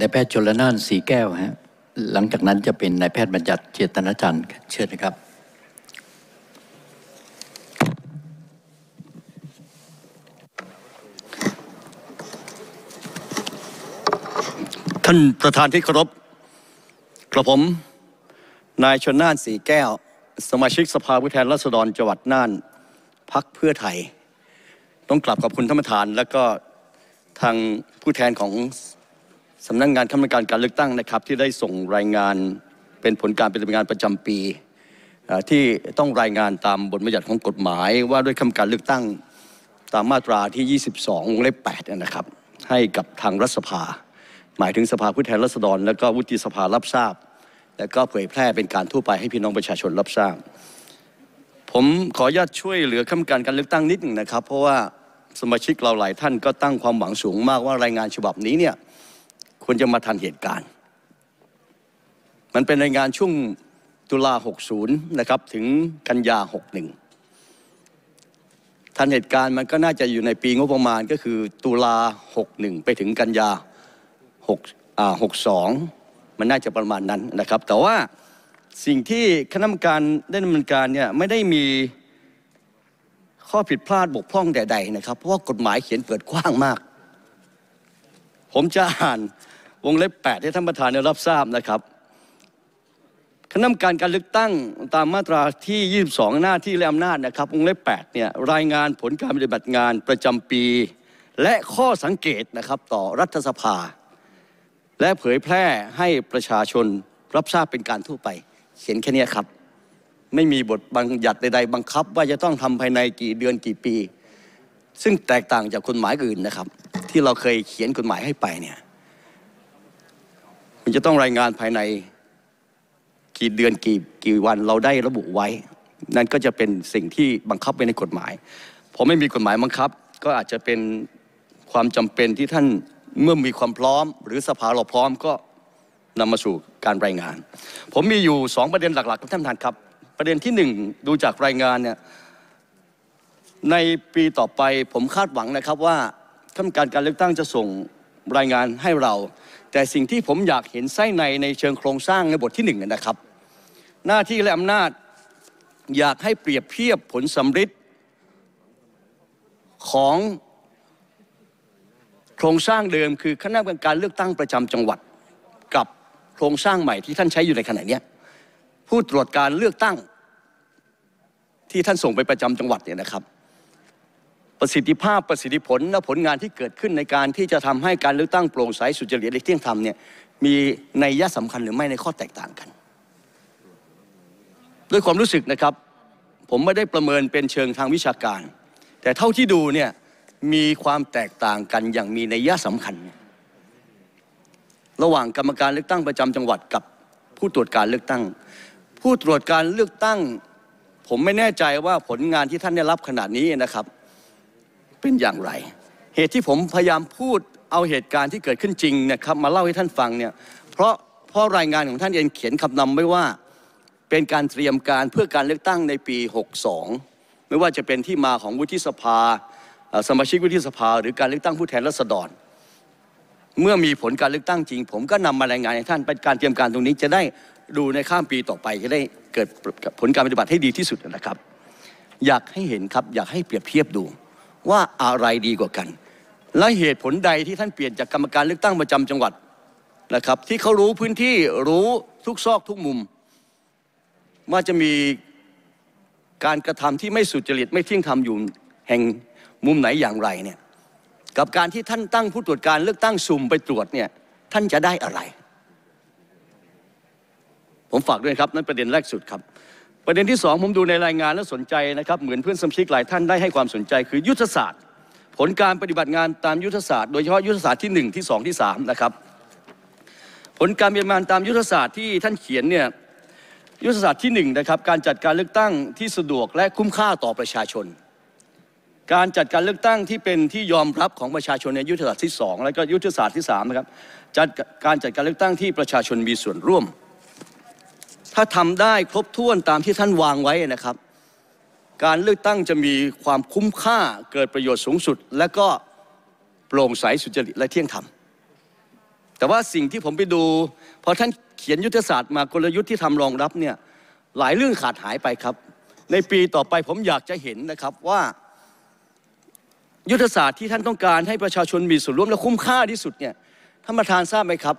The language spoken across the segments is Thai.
นายแพทย์ชนละนานสีแก้วฮะ หลังจากนั้นจะเป็นนายแพทย์บัญญัติเจตนาจันทร์เชิญนะครับ ท่านประธานที่เคารพ กระผม นายชนน่านสีแก้ว สมาชิกสภาผู้แทนราษฎรจังหวัดน่านพักเพื่อไทย ต้องกลับขอบคุณท่านประธานและก็ทางผู้แทนของสำนักงงานคณะกรรมการการเลือกตั้งนะครับ ที่ได้ส่งรายงานเป็นผลการปฏิบัติงานประจำปีที่ต้องรายงานตามบทบัญญัติของกฎหมาย ว่าด้วยคำการเลือกตั้งตามมาตราที่ 22วงเล็บ8นะครับ ให้กับทางรัฐสภา หมายถึงสภาผู้แทนราษฎร และก็วุฒิสภารับทราบและก็เผยแพร่เป็นการทั่วไปให้พี่น้องประชาชนรับทราบ ผมขออนุญาตช่วยเหลือคำการการเลือกตั้งนิดหนึ่งนะครับ เพราะว่าสมาชิกเราหลายท่านก็ตั้งความหวังสูงมากว่ารายงานฉบับนี้เนี่ยควรจะมาทันเหตุการณ์ มันเป็นรายงานช่วงตุลา60 นะครับ ถึงกันยา 61ทันเหตุการณ์มันก็น่าจะอยู่ในปีงบประมาณก็คือตุลา61 ไปถึงกันยา6อ่า 62 มันน่าจะประมาณนั้นนะครับ แต่ว่าสิ่งที่คณะกรรมการ ได้ดำเนินการเนี่ยไม่ได้มีข้อผิดพลาดบกพร่องใดๆนะครับเพราะว่ากฎหมายเขียนเปิดกว้างมาก ผมจะอ่านวงเล็บ8ให้ท่านประธานได้รับทราบนะครับคณะกรรมการการเลือกตั้งตามมาตราที่ 22 หน้าที่และอำนาจนะครับวงเล็บ8เนี่ย รายงานผลการปฏิบัติงานประจำปี และข้อสังเกตนะครับต่อรัฐสภา และเผยแพร่ให้ประชาชนรับทราบเป็นการทั่วไป เขียนแค่นี้ครับ ไม่มีบทบัญญัติใดๆ บังคับว่าจะต้องทำภายในกี่เดือนกี่ปี ซึ่งแตกต่างจากกฎหมายอื่นนะครับที่เราเคยเขียนกฎหมายให้ไปเนี่ยมันจะต้องรายงานภายในกี่เดือนกี่กี่วันเราได้ระบุไว้ นั่นก็จะเป็นสิ่งที่บังคับไว้ในกฎหมายพอไม่มีกฎหมายบังคับ ก็อาจจะเป็นความจำเป็นที่ท่านเมื่อมีความพร้อมหรือสภาเราพร้อมก็นำมาสู่การรายงาน ผมมีอยู่ 2ประเด็นหลักๆับท่านประธานครับประเด็นที่ 1 ดูจากรายงานเนี่ยในปีต่อไปผมคาดหวังนะครับว่าท่านการการเลือกตั้งจะส่งรายงานให้เราแต่สิ่งที่ผมอยากเห็นไส้ในในเชิงโครงสร้างในบทที่หนึ่งนะครับ หน้าที่และอำนาจอยากให้เปรียบเทียบผลสัมฤทธิ์ของโครงสร้างเดิมคือคณะกรรมการเลือกตั้งประจำจังหวัดกับโครงสร้างใหม่ที่ท่านใช้อยู่ในขณะนี้ผู้ตรวจการเลือกตั้งที่ท่านส่งไปประจำจังหวัดเนี่ยนะครับประสิทธิภาพประสิทธิผล และผลงานที่เกิดขึ้นในการที่จะทำให้การเลือกตั้งโปร่งใสสุจริตและเที่ยงธรรมเนี่ยมีในยะสำคัญหรือไม่ในข้อแตกต่างกัน ด้วยความรู้สึกนะครับ ผมไม่ได้ประเมินเป็นเชิงทางวิชาการ แต่เท่าที่ดูเนี่ยมีความแตกต่างกันอย่างมีในยะสำคัญ ระหว่างกรรมการเลือกตั้งประจำจังหวัดกับผู้ตรวจการเลือกตั้ง ผู้ตรวจการเลือกตั้ง ผมไม่แน่ใจว่าผลงานที่ท่านได้รับขนาดนี้นะครับเป็นอย่างไร เหตุที่ผมพยายามพูดเอาเหตุการณ์ที่เกิดขึ้นจริงนะครับมาเล่าให้ท่านฟังเนี่ย เพราะเพราะรายงานของท่านเองเขียนคำนำไว้ว่าเป็นการเตรียมการเพื่อการเลือกตั้งในปี 62 ไม่ว่าจะเป็นที่มาของวุฒิสภาสมาชิกวุฒิสภา หรือการเลือกตั้งผู้แทนราษฎร เมื่อมีผลการเลือกตั้งจริง ผมก็นำมารายงานให้ท่านเป็นการเตรียมการตรงนี้จะได้ดูในข้ามปีต่อไปจะได้เกิดผลการปฏิบัติให้ดีที่สุดนะครับ อยากให้เห็นครับอยากให้เปรียบเทียบดูว่าอะไรดีกว่ากัน และเหตุผลใดที่ท่านเปลี่ยนจากกรรมการเลือกตั้งประจำจังหวัดนะครับ ที่เขารู้พื้นที่รู้ทุกซอกทุกมุม ว่าจะมีการกระทำที่ไม่สุจริต ไม่เที่ยงธรรมอยู่แห่งมุมไหนอย่างไรเนี่ยกับการที่ท่านตั้งผู้ตรวจการเลือกตั้งสุ่มไปตรวจเนี่ยท่านจะได้อะไร ผมฝากด้วยครับ นั่นประเด็นแรกสุดครับประเด็นที่2ผมดูในรายงานแล้วสนใจนะครับเหมือนเพื่อนสมาชิกหลายท่านได้ให้ความสนใจคือยุทธศาสตร์ ผลการปฏิบัติงานตามยุทธศาสตร์ โดยเฉพาะยุทธศาสตร์ที่1ที่2 ที่3นะครับผลการปฏิบัติงานตามยุทธศาสตร์ที่ท่านเขียนเนี่ยยุทธศาสตร์ที่1นะครับการจัดการเลือกตั้งที่สะดวกและคุ้มค่าต่อประชาชน การจัดการเลือกตั้งที่เป็นที่ยอมรับของประชาชนในยุทธศาสตร์ที่2และก็ยุทธศาสตร์ที่3นะครับจัดการจัดการเลือกตั้งที่ประชาชนมีส่วนร่วมถ้าทำได้ครบถ้วนตามที่ท่านวางไว้นะครับ การเลือกตั้งจะมีความคุ้มค่าเกิดประโยชน์สูงสุด และก็โปร่งใสสุจริตและเที่ยงธรรมแต่ว่าสิ่งที่ผมไปดู พอท่านเขียนยุทธศาสตร์มากลยุทธ์ที่ทำรองรับเนี่ยหลายเรื่องขาดหายไปครับ ในปีต่อไปผมอยากจะเห็นนะครับว่า ยุทธศาสตร์ที่ท่านต้องการให้ประชาชนมีส่วนร่วมและคุ้มค่าที่สุดเนี่ยท่านประธานทราบไหมครับ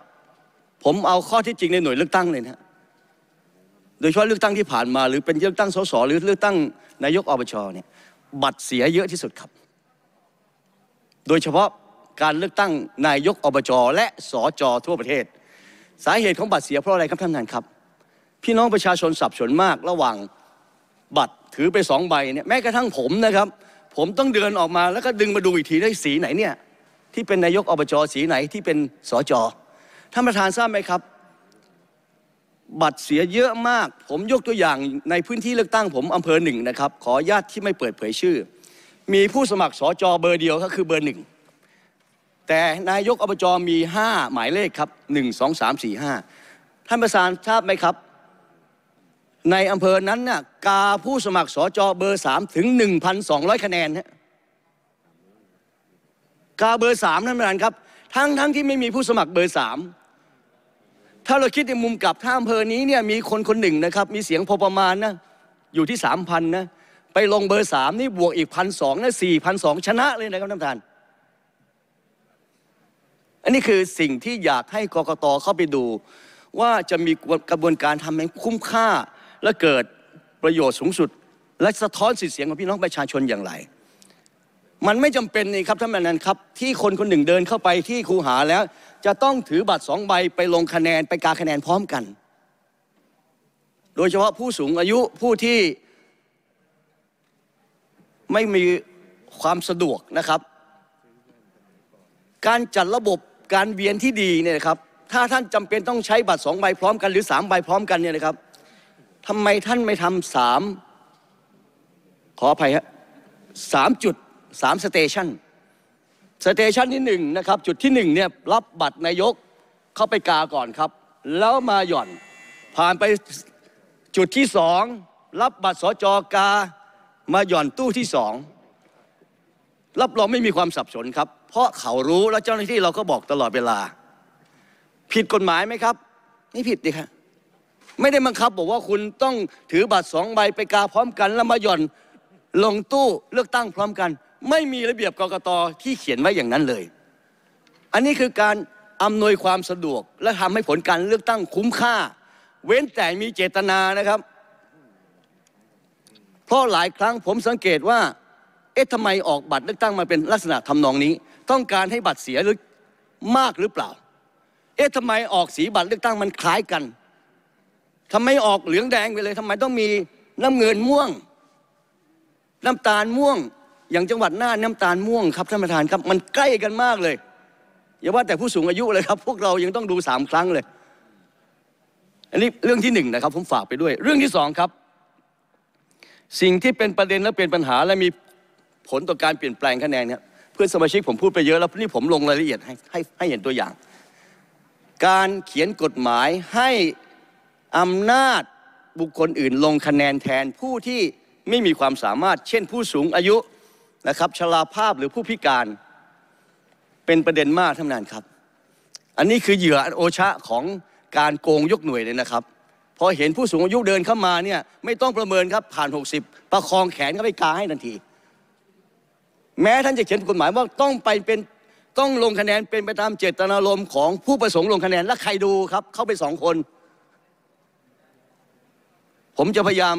ผมเอาข้อที่จริง ในหน่วยเลือกตั้งเลยนะโดยเฉพาะเลือกตั้งที่ผ่านมาหรือเป็นเลือกตั้งสสหรือเลือกตั้งนายกอบจเนี่ยบัตรเสียเยอะที่สุดครับ โดยเฉพาะการเลือกตั้งนายกอบจและสจทั่วประเทศ สาเหตุของบัตรเสียเพราะอะไรครับท่านนันครับ พี่น้องประชาชนสับสนมากระหว่างบัตรถือไปสองใบเนี่ยแม้กระทั่งผมนะครับ ผมต้องเดินออกมาแล้วก็ดึงมาดูอีกทีได้สีไหนเนี่ยที่เป็นนายกอบจสีไหนที่เป็นสจท่านประธานทราบไหมครับบัตรเสียเยอะมาก ผมยกตัวอย่างในพื้นที่เลือกตั้งผมอำเภอหนึ่งนะครับ ขออนุญาตที่ไม่เปิดเผยชื่อ มีผู้สมัครสอจอเบอร์เดียวก็คือเบอร์หนึ่ง แต่นายกอบจมี 5 หมายเลขครับ 1 2 3 4 5 ท่านประธานทราบไหมครับ ในอำเภอนั้นน่ะกาผู้สมัครสอจอเบอร์3ถึง 1,200 คะแนนฮะกาเบอร์3ท่านประธานครับทั้งทั้งที่ไม่มีผู้สมัครเบอร์3ถ้าเราคิดในมุมกลับถ้าอำเภอนี้เนี่ยมีคนคนหนึ่งนะครับมีเสียงพอประมาณนะอยู่ที่สามพันนะ ไปลงเบอร์สามนี่บวกอีกพันสองนะสี่พันสองชนะเลยนะครับ ท่านประธาน อันนี้คือสิ่งที่อยากให้กรกตเข้าไปดู ว่าจะมีกระบวนการทำให้คุ้มค่าและเกิดประโยชน์สูงสุด และสะท้อนสิทธิเสียงของพี่น้องประชาชนอย่างไรมันไม่จำเป็นนี่ครับท่านประธานครับที่คนคนหนึ่งเดินเข้าไปที่ครูหาแล้ว จะต้องถือบัตรสองใบไปลงคะแนนไปกาคะแนนพร้อมกัน โดยเฉพาะผู้สูงอายุผู้ที่ไม่มีความสะดวกนะครับ การจัดระบบการเวียนที่ดีเนี่ยครับถ้าท่านจำเป็นต้องใช้บัตรสองใบพร้อมกันหรือสามใบพร้อมกันเนี่ยนะครับทำไมท่านไม่ทำสามขออภัยฮะสามจุดสามสเตชันสเตชันที่หนึ่งนะครับ จุดที่หนึ่งเนี่ยรับบัตรนายกเข้าไปกาก่อนครับ แล้วมาหย่อน ผ่านไปจุดที่สองรับบัตรสจกา มาหย่อนตู้ที่สองรับรองไม่มีความสับสนครับ เพราะเขารู้และเจ้าหน้าที่ เราก็บอกตลอดเวลา ผิดกฎหมายไหมครับนี่ผิดดิครับไม่ได้บังคับ บอกว่าคุณต้องถือบัตรสองใบไปกาพร้อมกัน แล้วมาหย่อนลงตู้เลือกตั้งพร้อมกันไม่มีระเบียบกรกตที่เขียนไว้อย่างนั้นเลย อันนี้คือการอำนวยความสะดวก และทำให้ผลการเลือกตั้งคุ้มค่า เว้นแต่มีเจตนานะครับ เพราะหลายครั้งผมสังเกตว่า เอ๊ะทำไมออกบัตรเลือกตั้งมาเป็นลักษณะทำนองนี้ ต้องการให้บัตรเสียหรือมากหรือเปล่า เอ๊ะทำไมออกสีบัตรเลือกตั้งมันคล้ายกันทำไมออกเหลืองแดงไปเลยทำไมต้องมีน้ำเงินม่วง น้ำตาลม่วงอย่างจังหวัดน่านน้ำตาลม่วงครับท่านประธานครับมันใกล้กันมากเลยอย่าว่าแต่ผู้สูงอายุเลยครับ พวกเรายังต้องดูสามครั้งเลย อันนี้เรื่องที่หนึ่งนะครับผมฝากไปด้วย เรื่องที่สองครับสิ่งที่เป็นประเด็นและเป็นปัญหาและมีผลต่อการเปลี่ยนแปลงคะแนนนี่ยเพื่อนสมาชิกผมพูดไปเยอะแล้วนี่ผมลงรายละเอียดให้ให้ให้เห็นตัวอย่าง การเขียนกฎหมายให้อำนาจบุคคลอื่นลงคะแนนแทนผู้ที่ไม่มีความสามารถเช่นผู้สูงอายุนะครับชราภาพหรือผู้พิการเป็นประเด็นมากท่านนานครับ อันนี้คือเหยื่อโอชะ ของการโกงยกหน่วยเลยนะครับพอเห็นผู้สูงอายุเดินเข้ามาเนี่ยไม่ต้องประเมินครับผ่าน 60 ประคองแขนเข้าไปกาให้ทันที แม้ท่านจะเขียนกฎหมายว่าต้องไปเป็นต้องลงคะแนนเป็นไปตามเจตนารมณ์ ของผู้ประสงค์ลงคะแนนและใครดูครับเข้าไปสองคน ผมจะพยายาม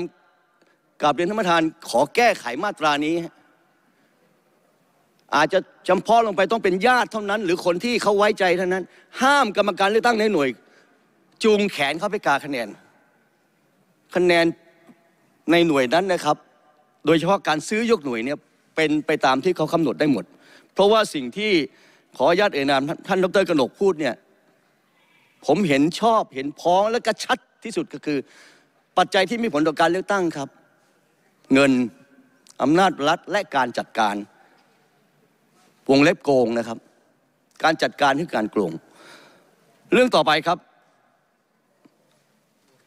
กราบเรียนท่านประธาน ขอแก้ไขมาตรานี้อาจจะจำเพาะลงไปต้องเป็นญาติเท่านั้นหรือคนที่เขาไว้ใจเท่านั้น ห้ามกรรมการเลือกตั้งในหน่วย จูงแขนเข้าไปกาคะแนน คะแนนในหน่วยนั้นนะครับ โดยเฉพาะการซื้อยกหน่วยเนี่ยเป็นไปตามที่เขากำหนดได้หมด เพราะว่าสิ่งที่ขอญาตเอานามท่านดรกนกพูดเนี่ยผมเห็นชอบเห็นพ้องและก็ชัดที่สุดก็คือ ปัจจัยที่มีผลต่อการเลือกตั้งครับ เงินอำนาจรัฐและการจัดการวงเล็บโกงนะครับ การจัดการคือการโกงเรื่องต่อไปครับ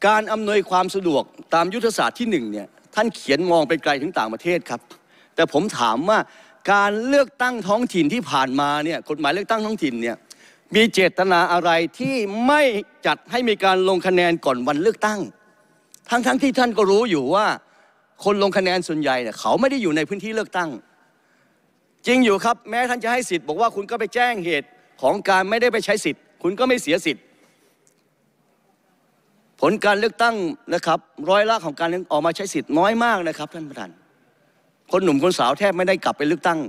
การอำนวยความสะดวกตามยุทธศาสตร์ที่หนึ่งเนี่ยท่านเขียนมองไปไกลถึงต่างประเทศครับ แต่ผมถามว่าการเลือกตั้งท้องถิ่นที่ผ่านมาเนี่ยกฎหมายเลือกตั้งท้องถิ่นเนี่ยมีเจตนาอะไรที่ไม่จัดให้มีการลงคะแนนก่อนวันเลือกตั้ง ทั้งๆทที่ท่านก็รู้อยู่ว่า คนลงคะแนนส่วนใหญ่เนี่ยเขาไม่ได้อยู่ในพื้นที่เลือกตั้งจริงอยู่ครับ แม้ท่านจะให้สิทธิ์บอกว่าคุณก็ไปแจ้งเหตุของการไม่ได้ไปใช้สิทธิ์คุณก็ไม่เสียสิทธิ์ ผลการเลือกตั้งนะครับร้อยละของการออกมาใช้สิทธิ์น้อยมากนะครับท่านประธานคนหนุ่มคนสาวแทบไม่ได้กลับไปเลือกตั้ง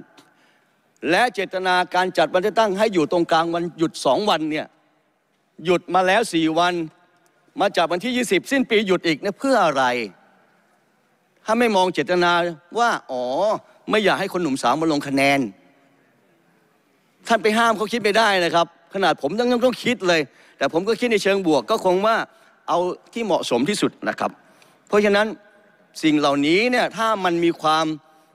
และเจตนาการจัดวันเลือกตั้ง ให้อยู่ตรงกลางวันหยุดสองวันเนี่ยหยุดมาแล้วสี่วัน มาจากวันที่ 20 สิ้นปีหยุดอีกเนี่ยเพื่ออะไร ถ้าไม่มองเจตนาว่าอ๋อไม่อยากให้คนหนุ่มสาวมาลงคะแนน ท่านไปห้ามเขาคิดไม่ได้นะครับขนาดผมยังต้องคิดเลย แต่ผมก็คิดในเชิงบวก ก็คงว่าเอาที่เหมาะสมที่สุดนะครับ เพราะฉะนั้นสิ่งเหล่านี้เนี่ยถ้ามันมีความ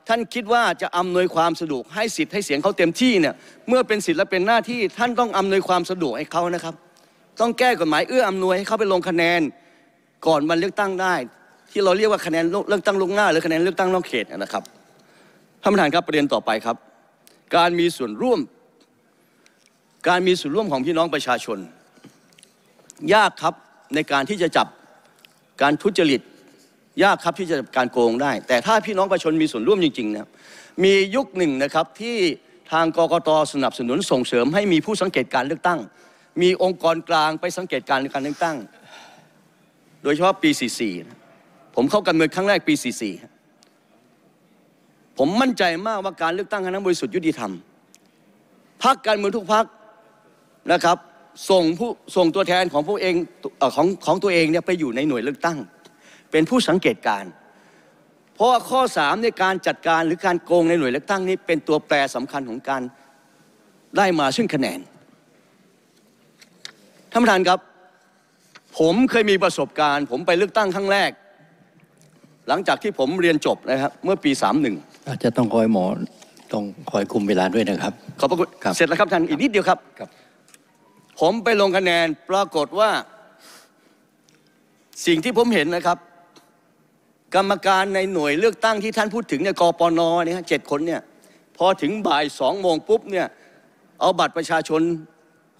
ท่านคิดว่าจะอำนวยความสะดวกให้สิทธิ์ให้เสียงเขาเต็มที่เนี่ยเมื่อเป็นสิทธิ์และเป็นหน้าที่ท่านต้องอำนวยความสะดวกให้เขานะครับ ต้องแก้กฎหมายเอื้ออำนวยให้เขาไปลงคะแนน ก่อนวันเลือกตั้งได้ ที่เราเรียกว่าคะแนนเลือกตั้งลงหน้าหรือคะแนนเลือกตั้งนอกเขตนะครับท่านประธานครับประเด็นต่อไปครับ การมีส่วนร่วมการมีส่วนร่วมของพี่น้องประชาชน ยากครับในการที่จะจับการทุจริตยากครับที่จะจับการโกงได้ แต่ถ้าพี่น้องประชาชนมีส่วนร่วมจริงๆนะมียุคหนึ่งนะครับที่ทางกกตสนับสนุนส่งเสริม ให้มีผู้สังเกตการเลือกตั้ง มีองค์กรกลางไปสังเกตการการเลือกตั้ง โดยเฉพาะปี44ผมเข้ากันเมืองครั้งแรกปี44ผมมั่นใจมากว่าการเลือกตั้งคณะบริสุทธิ์ยุติธรรมพักการเมืองทุกพักนะครับส่งผู้ส่งตัวแทนของพวกเองของของตัวเองเนี่ยไปอยู่ในหน่วยเลือกตั้ง เป็นผู้สังเกตการ เพราะข้อ 3 ในการจัดการหรือการโกงในหน่วยเลือกตั้งนี้ เป็นตัวแปรสำคัญของการได้มาซึ่งคะแนนท่านประธานครับ ผมเคยมีประสบการณ์ผมไปเลือกตั้งครั้งแรก หลังจากที่ผมเรียนจบนะครับเมื่อปี31อาจจะต้องคอยหมอ ต้องคอยคุมเวลาด้วยนะครับ ขอบพระคุณครับ เสร็จแล้วครับท่านอีกนิดเดียวครับครับ ผมไปลงคะแนน ปรากฏว่าสิ่งที่ผมเห็นนะครับ กรรมการในหน่วยเลือกตั้งที่ท่านพูดถึงเนี่ยกปนเนี่ยเจ็ดคนเนี่ยพอถึงบ่ายสองโมงปุ๊บเนี่ยเอาบัตรประชาชน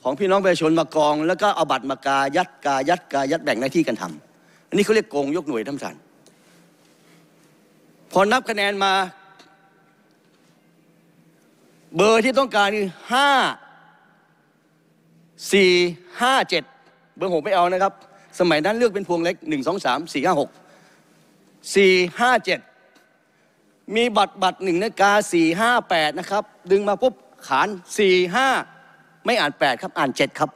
ของพี่น้องประชาชนมากอง แล้วก็เอาบัตรมากายัดกายัดกายัดแบ่งหน้าที่กันทำ อันนี้เขาเรียกโกงยกหน่วยท่านท่านพอนับคะแนนมาเบอร์ที่ต้องการคือห้าสี่ห้าเจ็ดเบอร์หกไม่เอานะครับ สมัยนั้นเลือกเป็นพวงเล็กหนึ่งสองสามสี่ห้าหกสี่ห้าเจ็ดมีบัตรบัตรหนึ่งนาฬิกาสี่ห้าแปดนะครับ ดึงมาปุ๊บ ขานสี่ห้าไม่อ่านแปดครับ อ่านเจ็ดครับ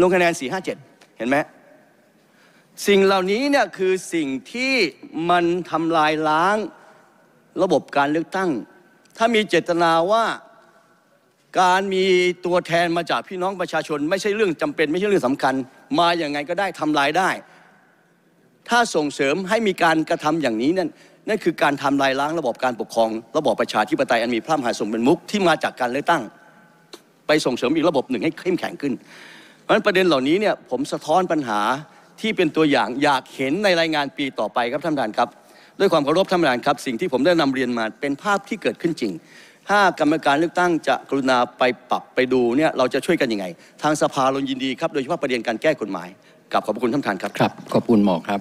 ลงคะแนนสี่ห้าเจ็ดเห็นไหม สิ่งเหล่านี้เนี่ยคือสิ่งที่มันทำลายล้างระบบการเลือกตั้งถ้ามีเจตนาว่าการมีตัวแทนมาจากพี่น้องประชาชน ไม่ใช่เรื่องจำเป็นไม่ใช่เรื่องสำคัญ มาอย่างไงก็ได้ทำลายได้ ถ้าส่งเสริมให้มีการกระทำอย่างนี้นั่นนั่นคือการทำลายล้างระบบการปกครอง ระบบประชาธิปไตยอันมีพระมหาสมเป็นมุกที่มาจากการเลือกตั้ง ไปส่งเสริมอีกระบบหนึ่ง ให้เข้มแข็งขึ้น เพราะฉะนั้นประเด็นเหล่านี้เนี่ยผมสะท้อนปัญหาที่เป็นตัวอย่างอยากเห็นในรายงานปีต่อไปครับท่านประธานครับด้วยความเคารพท่านประธานครับ สิ่งที่ผมได้นำเรียนมาเป็นภาพที่เกิดขึ้นจริง ถ้ากรรมการเลือกตั้งจะกรุณาไปปรับไปดูเนี่ยเราจะช่วยกันยังไง ทางสภาเรายินดีครับ โดยเฉพาะประเด็นการแก้กฎหมาย กับขอบคุณท่านประธานครับ ครับ ขอบคุณหมอครับ